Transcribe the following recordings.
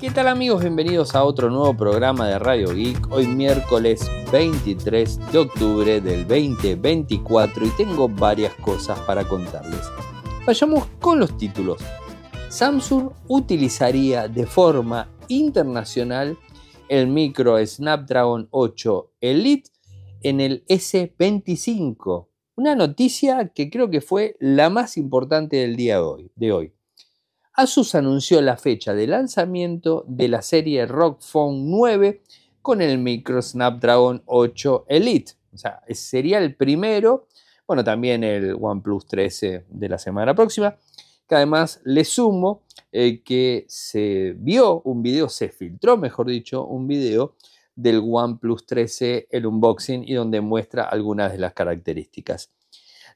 ¿Qué tal amigos? Bienvenidos a otro nuevo programa de Radio Geek. Hoy miércoles 23 de octubre del 2024 y tengo varias cosas para contarles. Vayamos con los títulos. Samsung utilizaría de forma internacional el micro Snapdragon 8 Elite en el S25. Una noticia que creo que fue la más importante del día de hoy. De hoy. Asus anunció la fecha de lanzamiento de la serie ROG Phone 9 con el micro Snapdragon 8 Elite. O sea, sería el primero, bueno, también el OnePlus 13 de la semana próxima, que además le sumo eh, que se vio un video, se filtró, mejor dicho, un video del OnePlus 13, el unboxing, y donde muestra algunas de las características.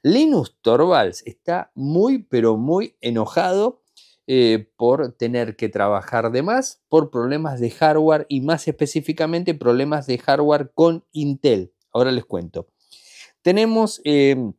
Linus Torvalds está muy, pero muy enojado eh, por tener que trabajar de más por problemas de hardware y más específicamente problemas de hardware con Intel. Ahora les cuento. Tenemos em,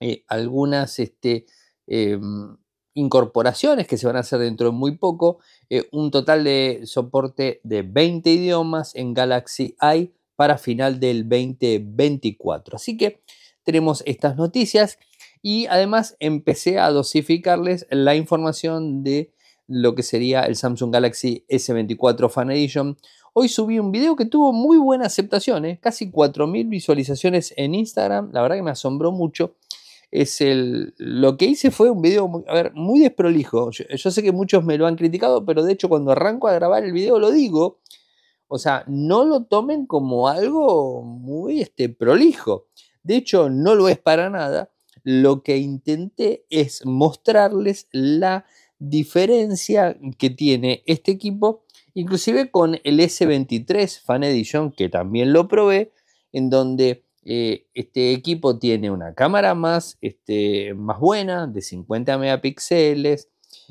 eh, algunas este, em, incorporaciones que se van a hacer dentro de muy poco. Eh, un total de soporte de 20 idiomas en Galaxy AI para final del 2024. Así que tenemos estas noticias y además empecé a dosificarles la información de lo que sería el Samsung Galaxy S24 Fan Edition. Hoy subí un video que tuvo muy buena aceptación, ¿eh? casi 4.000 visualizaciones en Instagram, la verdad que me asombró mucho. Es el, lo que hice fue un video muy, a ver, muy desprolijo. Yo, yo sé que muchos me lo han criticado, pero de hecho cuando arranco a grabar el video lo digo. O sea, no lo tomen como algo muy este, prolijo. De hecho, no lo es para nada lo que intenté es mostrarles la diferencia que tiene este equipo, inclusive con el S23 Fan Edition, que también lo probé, en donde eh, este equipo tiene una cámara más, este, más buena, de 50 megapíxeles,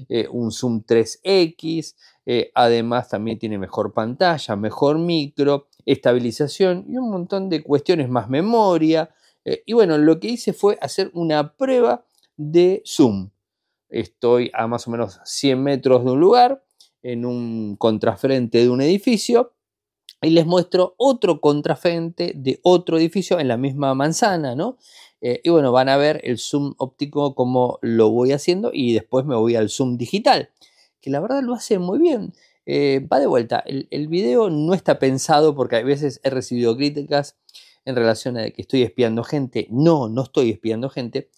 eh, un zoom 3X, eh, además también tiene mejor pantalla, mejor micro, estabilización y un montón de cuestiones más memoria, eh, y bueno, lo que hice fue hacer una prueba de zoom. Estoy a más o menos 100 metros de un lugar, en un contrafrente de un edificio, y les muestro otro contrafrente de otro edificio en la misma manzana, ¿no? Eh, y bueno, van a ver el zoom óptico como lo voy haciendo y después me voy al zoom digital, que la verdad lo hace muy bien. Eh, va de vuelta, el, el, video no está pensado porque a veces he recibido críticas en relación a que estoy espiando gente. No, no estoy espiando gente.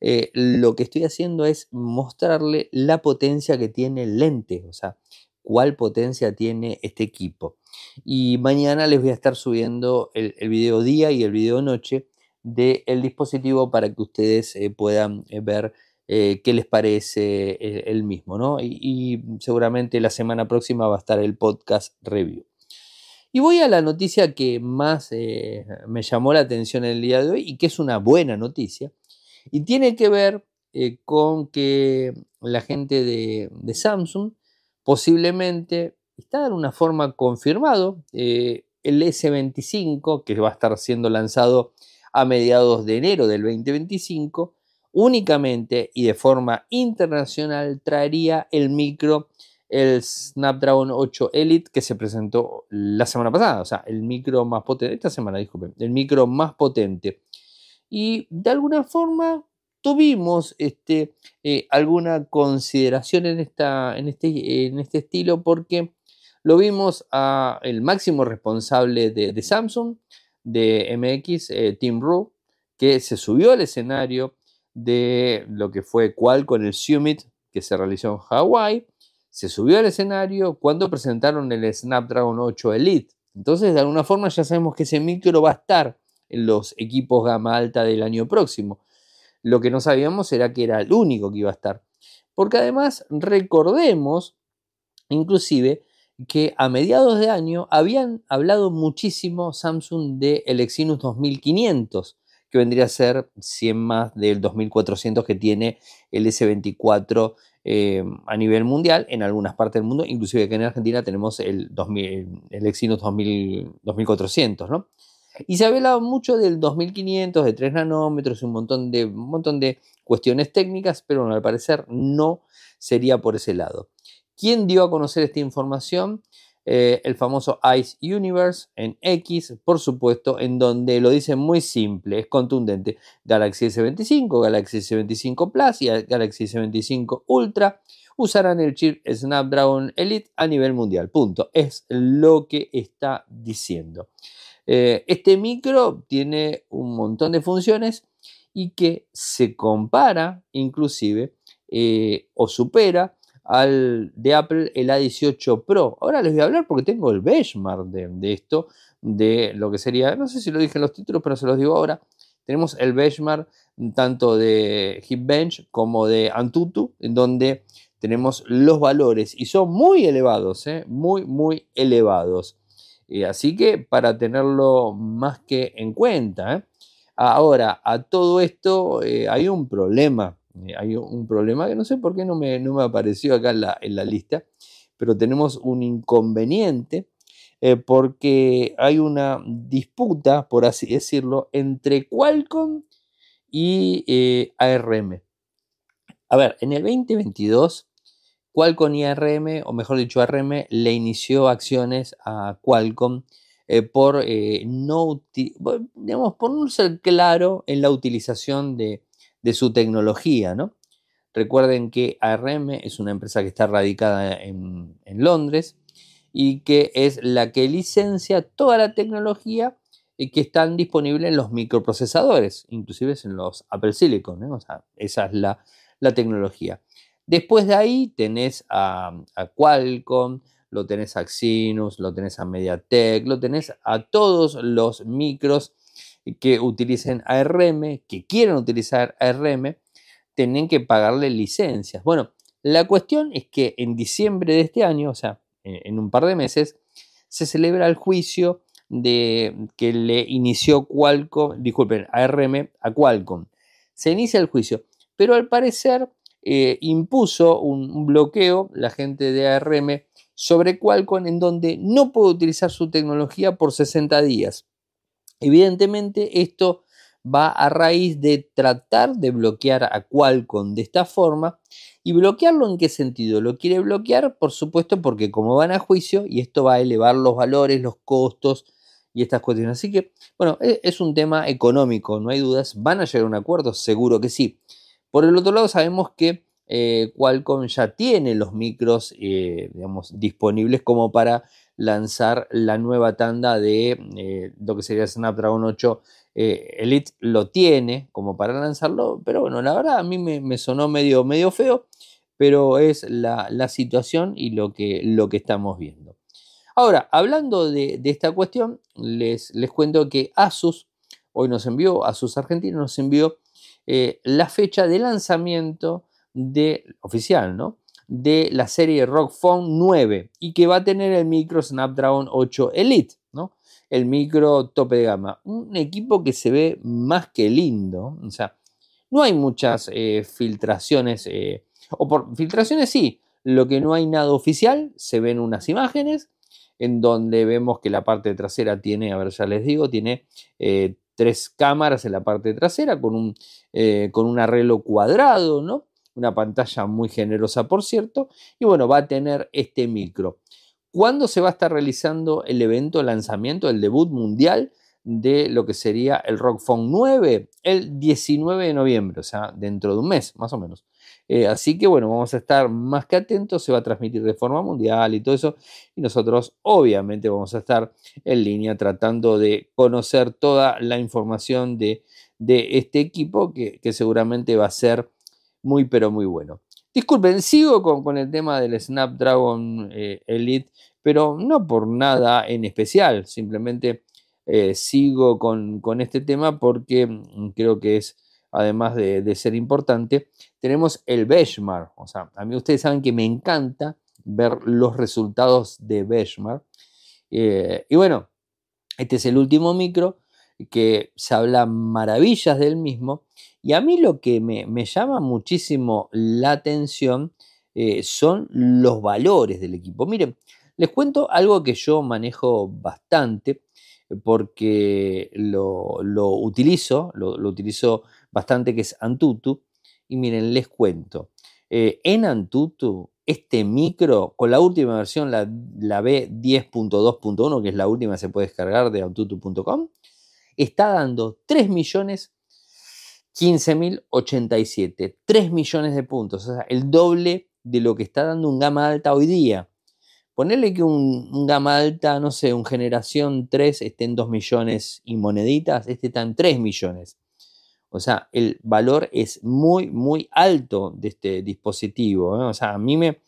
Eh, lo que estoy haciendo es mostrarle la potencia que tiene el lente, o sea, cuál potencia tiene este equipo. Y mañana les voy a estar subiendo el, video día y el video noche del dispositivo para que ustedes eh, puedan eh, ver qué les parece el, mismo, ¿no? y seguramente la semana próxima va a estar el podcast review. Y voy a la noticia que más eh, me llamó la atención el día de hoy y que es una buena noticia. Y tiene que ver eh, con que la gente de, Samsung posiblemente está de una forma confirmado eh, el S25 que va a estar siendo lanzado a mediados de enero del 2025 únicamente y de forma internacional traería el micro el Snapdragon 8 Elite que se presentó la semana pasada, o sea, el micro más potente, esta semana, disculpen, el micro más potente. Y de alguna forma tuvimos este, eh, alguna consideración en, esta, en, este, en este estilo porque lo vimos a el máximo responsable de, Samsung, de MX, eh, Tim Ru, que se subió al escenario de lo que fue cual con el Summit que se realizó en Hawái se subió al escenario cuando presentaron el Snapdragon 8 Elite. Entonces, de alguna forma ya sabemos que ese micro va a estar en los equipos gama alta del año próximo. Lo que no sabíamos era que era el único que iba a estar. Porque además recordemos, inclusive, que a mediados de año habían hablado muchísimo Samsung de el Exynos 2500 que vendría a ser 100 más del 2400 que tiene el S24 eh, a nivel mundial en algunas partes del mundo, inclusive aquí en Argentina tenemos el, 2000, el Exynos 2400, ¿no? Y se ha hablado mucho del 2500, de 3 nanómetros, un montón de, un montón de cuestiones técnicas, pero al parecer no sería por ese lado. ¿Quién dio a conocer esta información? Eh, el famoso Ice Universe en X, por supuesto, en donde lo dice muy simple, es contundente. Galaxy S25, Galaxy S25 Plus y Galaxy S25 Ultra usarán el chip Snapdragon Elite a nivel mundial. Punto. Es lo que está diciendo. Eh, este micro tiene un montón de funciones y que se compara inclusive eh, o supera al de Apple el A18 Pro. Ahora les voy a hablar porque tengo el benchmark de, esto, de lo que sería, no sé si lo dije en los títulos, pero se los digo ahora. Tenemos el benchmark tanto de HipBench como de Antutu, en donde tenemos los valores y son muy elevados, ¿eh? muy, muy elevados. así que para tenerlo más que en cuenta. ¿eh? Ahora, a todo esto eh, hay un problema eh, hay un problema que no sé por qué no me, no me apareció acá en la, lista, pero tenemos un inconveniente eh, porque hay una disputa, por así decirlo, entre Qualcomm y eh, ARM. A ver, en el 2022, Qualcomm y ARM, o mejor dicho, ARM le inició acciones a Qualcomm por, no digamos, por no ser claro en la utilización de, de su tecnología, ¿no? Recuerden que ARM es una empresa que está radicada en, Londres y que es la que licencia toda la tecnología que están disponibles en los microprocesadores, inclusive en los Apple Silicon, ¿eh? o sea, esa es la, tecnología. Después de ahí tenés a, Qualcomm, lo tenés a Xinus, lo tenés a MediaTek, lo tenés a todos los micros que utilicen ARM, que quieran utilizar ARM, tienen que pagarle licencias. Bueno, la cuestión es que en diciembre de este año, o sea, en un par de meses, se celebra el juicio de que le inició Qualcomm, disculpen, ARM a Qualcomm. Se inicia el juicio, pero al parecer eh, impuso un, bloqueo la gente de ARM sobre Qualcomm en donde no pudo utilizar su tecnología por 60 días. Evidentemente esto va a raíz de tratar de bloquear a Qualcomm de esta forma. ¿Y bloquearlo en qué sentido? Lo quiere bloquear, por supuesto, porque como van a juicio, y esto va a elevar los valores, los costos y estas cuestiones. Así que, bueno, e-, es un tema económico, no hay dudas. ¿Van a llegar a un acuerdo? Seguro que sí. Por el otro lado, sabemos que eh, Qualcomm ya tiene los micros eh, digamos, disponibles como para lanzar la nueva tanda de eh, lo que sería Snapdragon 8 Elite. Lo tiene como para lanzarlo, pero bueno, la verdad a mí me, sonó medio, medio feo, pero es la, situación y lo que, lo que estamos viendo. Ahora, hablando de, esta cuestión, les, les cuento que Asus hoy nos envió, Asus Argentina nos envió la fecha de lanzamiento de, oficial, ¿no? De la serie Rock Phone 9 y que va a tener el micro Snapdragon 8 Elite, ¿no? El micro tope de gama. Un equipo que se ve más que lindo, o sea, no hay muchas eh, filtraciones, eh, o por filtraciones sí, lo que no hay nada oficial, se ven unas imágenes en donde vemos que la parte trasera tiene, a ver, ya les digo, tiene eh, tres cámaras en la parte trasera con un, con un arreglo cuadrado, ¿no? una pantalla muy generosa, por cierto, y bueno, va a tener este micro. ¿Cuándo se va a estar realizando el evento, el lanzamiento, el debut mundial de lo que sería el Rock Phone 9? El 19 de noviembre, o sea, dentro de un mes, más o menos. Eh, así que bueno, vamos a estar más que atentos, se va a transmitir de forma mundial y todo eso. Y nosotros obviamente vamos a estar en línea tratando de conocer toda la información de, de este equipo que, que seguramente va a ser muy, pero muy bueno. Disculpen, sigo con, el tema del Snapdragon eh, Elite, pero no por nada en especial, simplemente eh, sigo con, este tema porque mm, creo que es, además de, ser importante, tenemos el benchmark. O sea, a mí ustedes saben que me encanta ver los resultados de benchmark. Eh, y bueno, este es el último micro que se habla maravillas del mismo y a mí lo que me, llama muchísimo la atención eh, son los valores del equipo. Miren, les cuento algo que yo manejo bastante eh, porque lo, utilizo, lo, utilizo bastante, que es Antutu. Y miren, les cuento. Eh, en Antutu, este micro, con la última versión, la, la B10.2.1, que es la última se puede descargar de antutu.com, está dando 3 millones 15.087, 3 millones de puntos, o sea, el doble de lo que está dando un gama alta hoy día. Ponerle que un, gama alta, no sé, un generación 3 esté en 2 millones y moneditas, este está en 3 millones. O sea, el valor es muy, muy alto de este dispositivo. ¿eh? O sea, a mí me,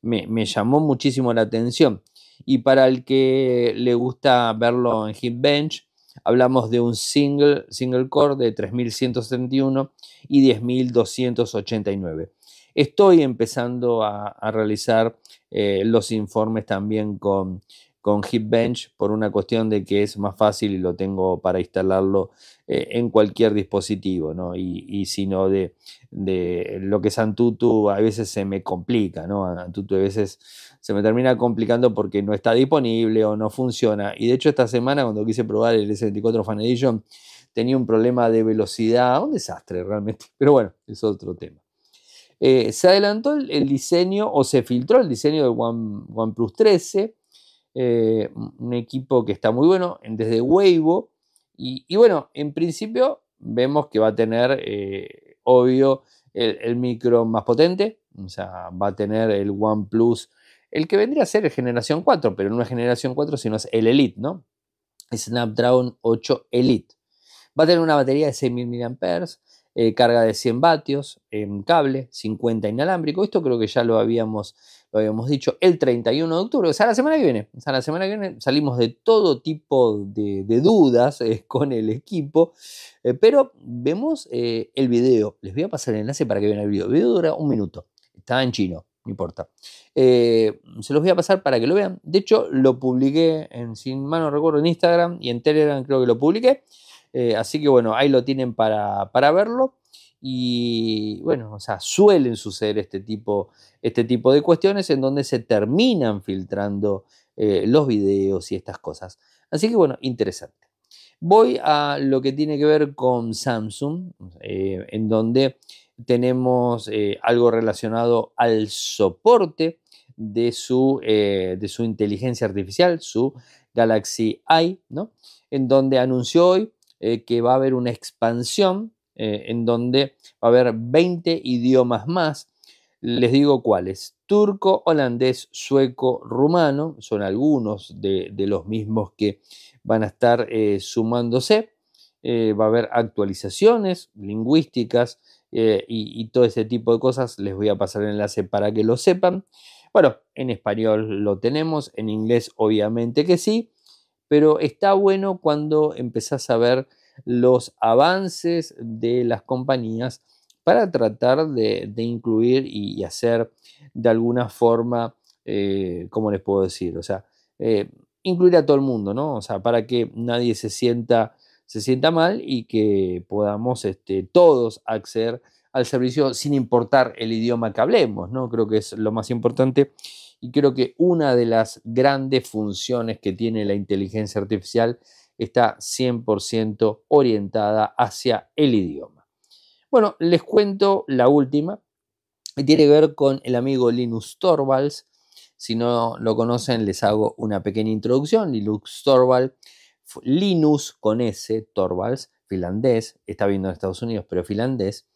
me, me, llamó muchísimo la atención. Y para el que le gusta verlo en Hitbench, Hablamos de un single, single core de 3171 y 10289. Estoy empezando a, realizar eh, los informes también con, con HipBench por una cuestión de que es más fácil y lo tengo para instalarlo eh, en cualquier dispositivo, Y, y si no, de, de, lo que es Antutu a veces se me complica, ¿no? Antutu a veces se me termina complicando porque no está disponible o no funciona. Y de hecho esta semana cuando quise probar el S24 Fan Edition tenía un problema de velocidad, un desastre realmente, pero bueno, es otro tema. Eh, se adelantó el, diseño o se filtró el diseño del OnePlus 13, eh, un equipo que está muy bueno desde Weibo. Y, bueno, en principio vemos que va a tener, eh, obvio, el, el, micro más potente, o sea, va a tener el OnePlus el que vendría a ser el generación 4, pero no es generación 4, sino es el Elite, ¿no? Snapdragon 8 Elite. Va a tener una batería de 6.000 mAh, eh, carga de 100 vatios, em, cable, 50 inalámbrico. Esto creo que ya lo habíamos, lo habíamos dicho el 31 de octubre, o sea, la semana que viene. O sea, la semana que viene salimos de todo tipo de, dudas eh, con el equipo, eh, pero vemos el video. Les voy a pasar el enlace para que vean el video. El video dura un minuto, está en chino no importa. Eh, se los voy a pasar para que lo vean. De hecho, lo publiqué en, sin mano recuerdo, en Instagram y en Telegram creo que lo publiqué. Eh, así que bueno, ahí lo tienen para, verlo. Y bueno, o sea, suelen suceder este tipo, este tipo de cuestiones en donde se terminan filtrando eh, los videos y estas cosas. Así que bueno, interesante. Voy a lo que tiene que ver con Samsung, en donde tenemos eh, algo relacionado al soporte de su, eh, de su inteligencia artificial, su Galaxy AI, ¿no? en donde anunció hoy eh, que va a haber una expansión en donde va a haber 20 idiomas más. Les digo cuáles. Turco, holandés, sueco, rumano, son algunos de los mismos que van a estar sumándose. Eh, va a haber actualizaciones lingüísticas eh, y, todo ese tipo de cosas. Les voy a pasar el enlace para que lo sepan. Bueno, en español lo tenemos, en inglés obviamente que sí, pero está bueno cuando empezás a ver los avances de las compañías para tratar de, incluir y, hacer de alguna forma, como eh, ¿cómo les puedo decir? O sea, incluir a todo el mundo, ¿no? O sea, para que nadie se sienta se sienta mal y que podamos este, todos acceder al servicio sin importar el idioma que hablemos, ¿no? Creo que es lo más importante y creo que una de las grandes funciones que tiene la inteligencia artificial está 100% orientada hacia el idioma. Bueno, les cuento la última, que tiene que ver con el amigo Linus Torvalds. Si no lo conocen, les hago una pequeña introducción. Linus Torvalds Linus con S, Torvalds, finlandés, está viendo en Estados Unidos, pero finlandés,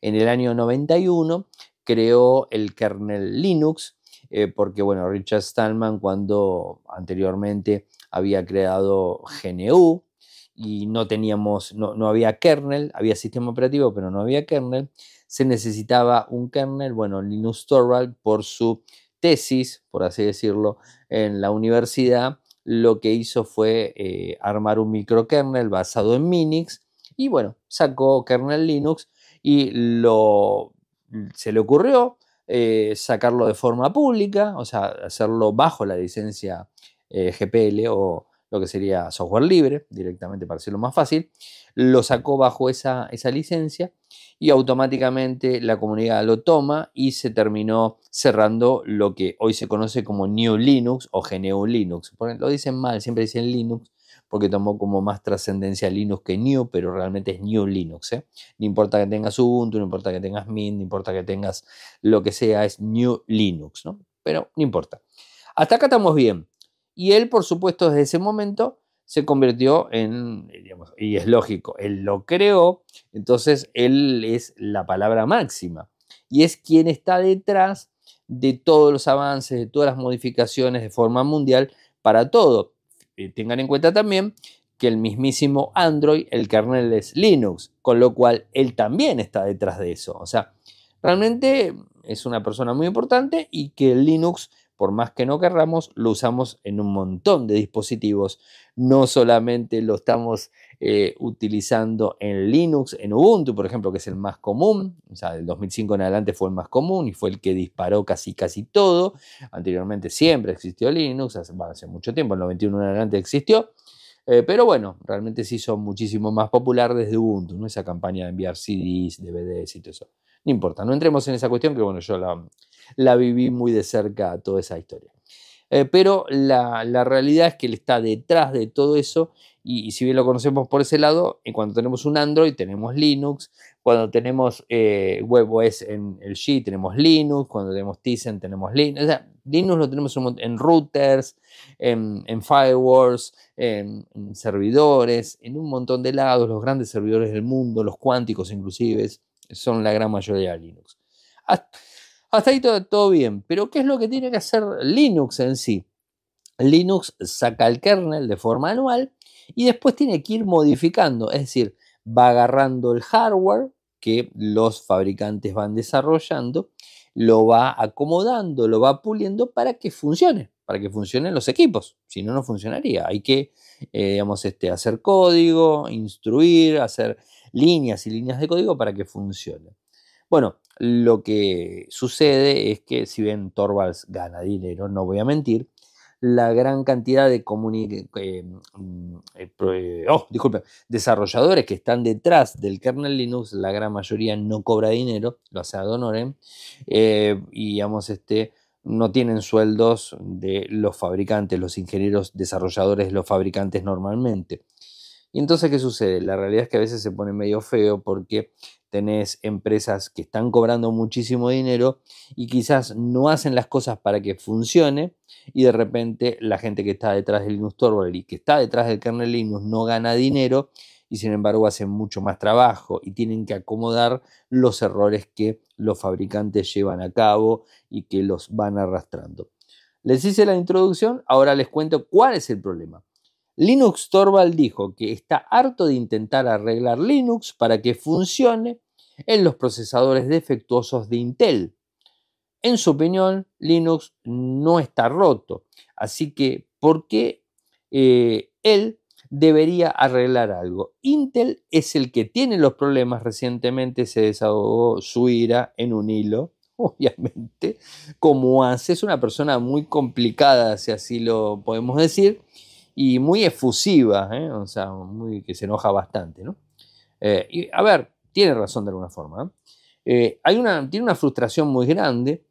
en el año 91 creó el kernel Linux, eh, porque bueno, Richard Stallman cuando anteriormente había creado GNU y no teníamos, no, había kernel, había sistema operativo, pero no había kernel, se necesitaba un kernel, bueno, Linus Torvalds por su tesis, por así decirlo, en la universidad, lo que hizo fue eh, armar un microkernel basado en Minix y bueno, sacó kernel Linux y lo, mm, se le ocurrió eh, sacarlo de forma pública, o sea, hacerlo bajo la licencia eh, GPL o lo que sería software libre, directamente para hacerlo más fácil, lo sacó bajo esa, licencia y automáticamente la comunidad lo toma y se terminó cerrando lo que hoy se conoce como New Linux o GNU Linux. Lo dicen mal, siempre dicen Linux porque tomó como más trascendencia Linux que New, pero realmente es New Linux. ¿eh? No importa que tengas Ubuntu, no importa que tengas Mint, no importa que tengas lo que sea, es New Linux, ¿no? Pero no importa. Hasta acá estamos bien. Y él, por supuesto, desde ese momento se convirtió en, eh, y es lógico, él lo creó, entonces él es la palabra máxima y es quien está detrás de todos los avances, de todas las modificaciones de forma mundial para todo. Eh, tengan en cuenta también que el mismísimo Android, el kernel es Linux, con lo cual él también está detrás de eso. O sea, realmente es una persona muy importante y que Linux por más que no querramos, lo usamos en un montón de dispositivos. No solamente lo estamos eh, utilizando en Linux, en Ubuntu, por ejemplo, que es el más común, o sea, del 2005 en adelante fue el más común y fue el que disparó casi casi todo. Anteriormente siempre existió Linux, hace, mucho tiempo, en el 91 en adelante existió. Eh, pero bueno, realmente sí son muchísimo más popular desde Ubuntu, ¿no? Esa campaña de enviar CDs, DVDs y todo eso. No importa, no entremos en esa cuestión que bueno, yo la, la viví muy de cerca toda esa historia. Eh, pero la, realidad es que él está detrás de todo eso y, si bien lo conocemos por ese lado, eh, cuando tenemos un Android tenemos Linux, cuando tenemos eh, WebOS en el G tenemos Linux, cuando tenemos Tizen tenemos Linux, o sea, Linux lo tenemos en routers, en, firewalls, en, servidores, en un montón de lados, los grandes servidores del mundo, los cuánticos inclusive, son la gran mayoría de Linux. Hasta ahí todo, bien. Pero ¿qué es lo que tiene que hacer Linux en sí? Linux saca el kernel de forma anual y después tiene que ir modificando, es decir, va agarrando el hardware que los fabricantes van desarrollando, lo va acomodando, lo va puliendo para que funcione, para que funcionen los equipos, si no, no funcionaría. Hay que, eh, digamos, este, hacer código, instruir, hacer líneas y líneas de código para que funcione. Bueno, lo que sucede es que si bien Torvalds gana dinero, no voy a mentir, la gran cantidad de eh, mm, eh, eh, oh, desarrolladores que están detrás del kernel Linux, la gran mayoría no cobra dinero, lo hace ad y digamos, este, no tienen sueldos de los fabricantes, los ingenieros desarrolladores, los fabricantes normalmente. Y entonces, ¿qué sucede? La realidad es que a veces se pone medio feo porque tenés empresas que están cobrando muchísimo dinero y quizás no hacen las cosas para que funcione y de repente la gente que está detrás del Linux Torvald y que está detrás del kernel Linux no gana dinero y sin embargo hacen mucho más trabajo y tienen que acomodar los errores que los fabricantes llevan a cabo y que los van arrastrando. Les hice la introducción, ahora les cuento cuál es el problema. Linux Torvald dijo que está harto de intentar arreglar Linux para que funcione en los procesadores defectuosos de Intel. En su opinión, Linux no está roto, así que ¿por qué eh, él debería arreglar algo? Intel es el que tiene los problemas. Recientemente se desahogó su ira en un hilo obviamente, como hace, es una persona muy complicada, si así lo podemos decir, y muy efusiva, ¿eh? o sea, muy, que se enoja bastante. ¿no? Eh, y, a ver, tiene razón de alguna forma. ¿eh? hay una, tiene una frustración muy grande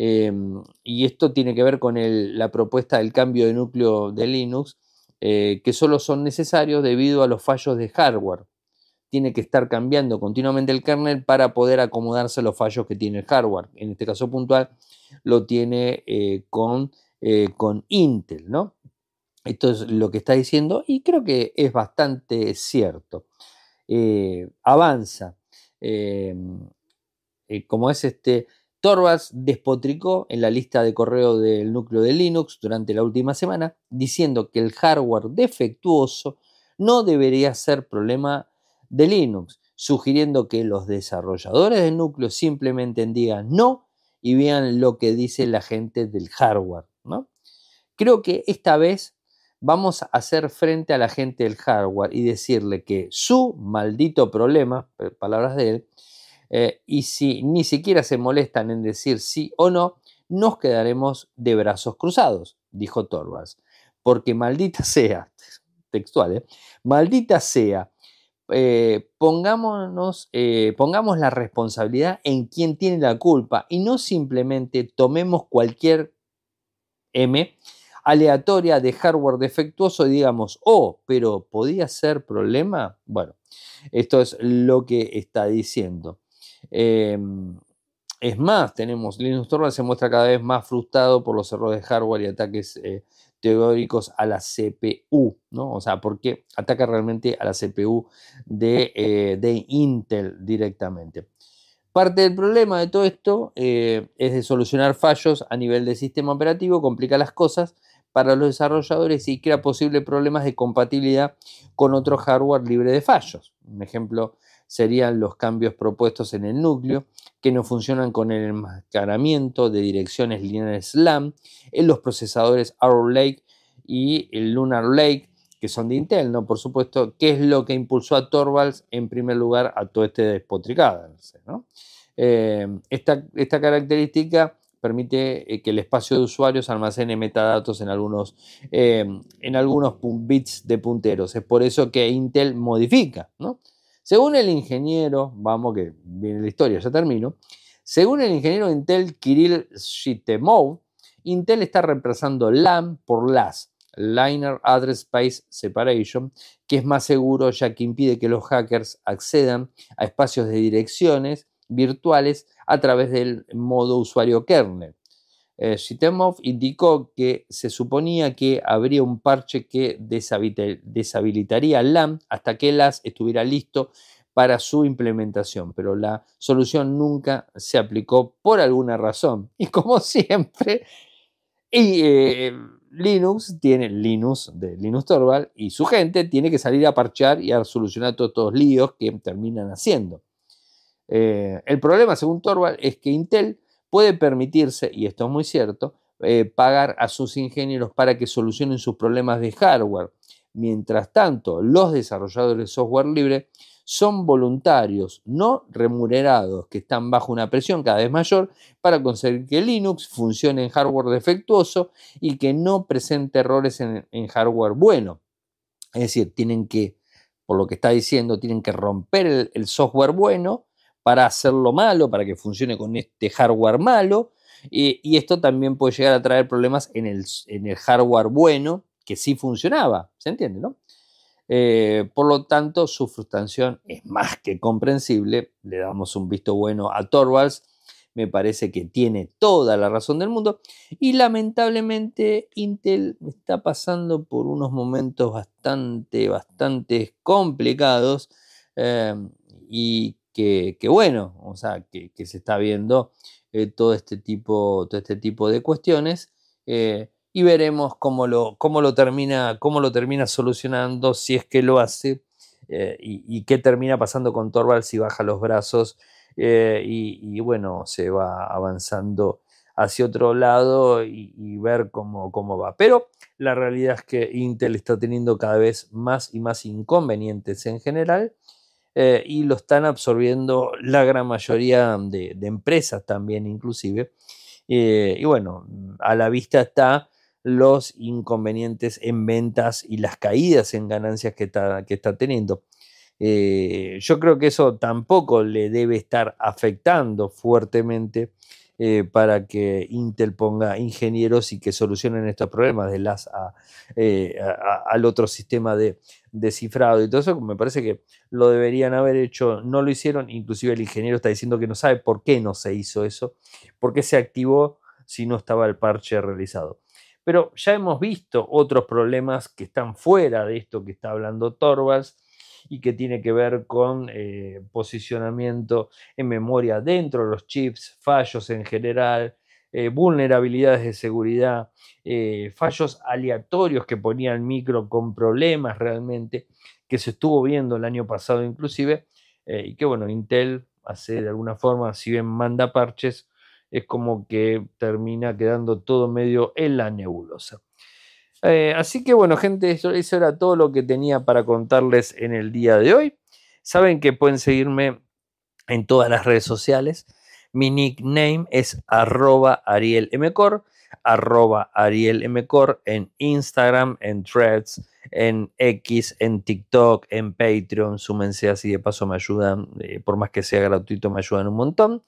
y esto tiene que ver con la propuesta del cambio de núcleo de Linux, que solo son necesarios debido a los fallos de hardware. Tiene que estar cambiando continuamente el kernel para poder acomodarse a los fallos que tiene el hardware. En este caso puntual lo tiene con, con Intel, ¿no? Esto es lo que está diciendo y creo que es bastante cierto. Eh, avanza. Eh, eh, como es este, Torvalds despotricó en la lista de correo del núcleo de Linux durante la última semana, diciendo que el hardware defectuoso no debería ser problema de Linux, sugiriendo que los desarrolladores del núcleo simplemente digan no y vean lo que dice la gente del hardware. ¿no? Creo que esta vez vamos a hacer frente a la gente del hardware y decirle que su maldito problema, palabras de él, eh, y si ni siquiera se molestan en decir sí o no, nos quedaremos de brazos cruzados, dijo Torvalds. Porque maldita sea, textual, ¿eh? maldita sea, eh, pongámonos, pongamos la responsabilidad en quien tiene la culpa y no simplemente tomemos cualquier M aleatoria de hardware defectuoso y digamos, oh, pero podía ser problema. Bueno, esto es lo que está diciendo. Em, es más, tenemos Linux Torvalds se muestra cada vez más frustrado por los errores de hardware y ataques eh, teóricos a la CPU, ¿no? O sea, porque ataca realmente a la CPU eh, de, Intel directamente. Parte del problema de todo esto eh, es de solucionar fallos a nivel del sistema operativo, complica las cosas, para los desarrolladores y crea posibles problemas de compatibilidad con otro hardware libre de fallos. Un ejemplo serían los cambios propuestos en el núcleo, que no funcionan con el enmascaramiento de direcciones lineales SLAM en los procesadores Arrow Lake y el Lunar Lake, que son de Intel, ¿no? Por supuesto, que es lo que impulsó a Torvalds en primer lugar a todo este despotricado? Eh, esta, esta característica permite eh, que el espacio de usuarios almacene metadatos en algunos, eh, en algunos bits de punteros. Es por eso que Intel modifica. ¿no? Según el ingeniero, vamos que viene la historia, ya termino. Según el ingeniero Intel Kirill Shitemov, Intel está reemplazando LAM por LAS, Liner Address Space Separation, que es más seguro ya que impide que los hackers accedan a espacios de direcciones virtuales a través del modo usuario kernel. Eh, indicó que se suponía que habría un parche que deshabilitaría LAM hasta que LAS estuviera listo para su implementación, pero la solución nunca se aplicó por alguna razón. Y como siempre, eh, Linux tiene Linux de Linux Torvald y su gente tiene que salir a parchar y a solucionar todos estos líos que terminan haciendo. Eh, el problema, según Torvald, es que Intel puede permitirse, y esto es muy cierto, eh, pagar a sus ingenieros para que solucionen sus problemas de hardware. Mientras tanto, los desarrolladores de software libre son voluntarios, no remunerados, que están bajo una presión cada vez mayor para conseguir que Linux funcione en hardware defectuoso y que no presente errores en, hardware bueno. Es decir, tienen que, por lo que está diciendo, tienen que romper el software bueno para hacerlo malo, para que funcione con este hardware malo. Eh, y esto también puede llegar a traer problemas en el, hardware bueno, que sí funcionaba, ¿se entiende? No? Eh, por lo tanto, su frustración es más que comprensible. Le damos un visto bueno a Torvalds. Me parece que tiene toda la razón del mundo. Y lamentablemente, Intel está pasando por unos momentos bastante, bastante complicados. Eh, y que, bueno, o sea, que, se está viendo eh, todo, este tipo, todo este tipo de cuestiones. Eh, y veremos cómo lo, cómo lo, termina, cómo lo termina solucionando, si es que lo hace, eh, y, qué termina pasando con Torvald si baja los brazos y, bueno, se va avanzando hacia otro lado y, ver cómo, cómo, va. Pero la realidad es que Intel está teniendo cada vez más y más inconvenientes en general eh, y lo están absorbiendo la gran mayoría de, empresas también inclusive. Eh, y bueno, a la vista está los inconvenientes en ventas y las caídas en ganancias que está, que está teniendo. Eh, yo creo que eso tampoco le debe estar afectando fuertemente para que Intel ponga ingenieros y que solucionen estos problemas de las al otro sistema de descifrado y todo eso, me parece que lo deberían haber hecho, no lo hicieron, inclusive el ingeniero está diciendo que no sabe por qué no se hizo eso, por qué se activó si no estaba el parche realizado. Pero ya hemos visto otros problemas que están fuera de esto que está hablando Torvalds y que tiene que ver con eh, posicionamiento en memoria dentro de los chips, fallos en general, eh, vulnerabilidades de seguridad, eh, fallos aleatorios que ponían micro con problemas realmente, que se estuvo viendo el año pasado inclusive, eh, y que bueno, Intel hace de alguna forma, si bien manda parches, es como que termina quedando todo medio en la nebulosa. así que bueno, gente, eso era todo lo que tenía para contarles en el día de hoy. Saben que pueden seguirme en todas las redes sociales. Mi nickname es arroba arielmcor, arroba arielmcor en Instagram, en Threads, en X, en TikTok, en Patreon. Súmense así de paso, me ayudan, eh, por más que sea gratuito, me ayudan un montón.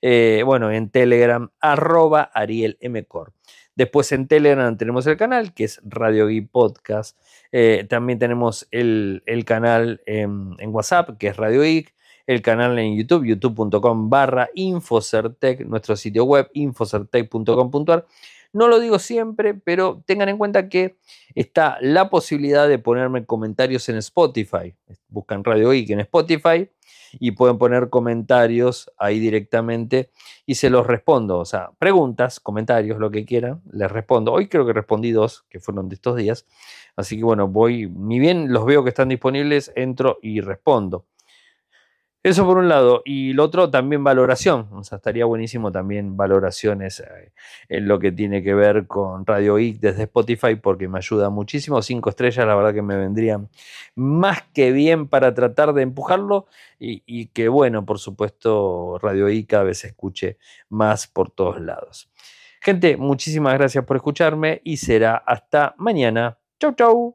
Eh, bueno, en Telegram, arroba arielmcor. Después en Telegram tenemos el canal que es Radio y Podcast. Eh, también tenemos el, canal en, en WhatsApp que es Radio Geek el canal en YouTube, youtube.com barra infocertec, nuestro sitio web infocertec.com.ar. No lo digo siempre, pero tengan en cuenta que está la posibilidad de ponerme comentarios en Spotify. Buscan Radio Geek en Spotify y pueden poner comentarios ahí directamente y se los respondo. O sea, preguntas, comentarios, lo que quieran, les respondo. Hoy creo que respondí dos, que fueron de estos días. Así que bueno, voy, ni bien los veo que están disponibles, entro y respondo. Eso por un lado. Y el otro también valoración. O sea, estaría buenísimo también valoraciones eh, en lo que tiene que ver con Radio Ic desde Spotify porque me ayuda muchísimo. Cinco estrellas, la verdad que me vendrían más que bien para tratar de empujarlo y, que, bueno, por supuesto, Radio Ic cada vez se escuche más por todos lados. Gente, muchísimas gracias por escucharme y será hasta mañana. Chau, chau.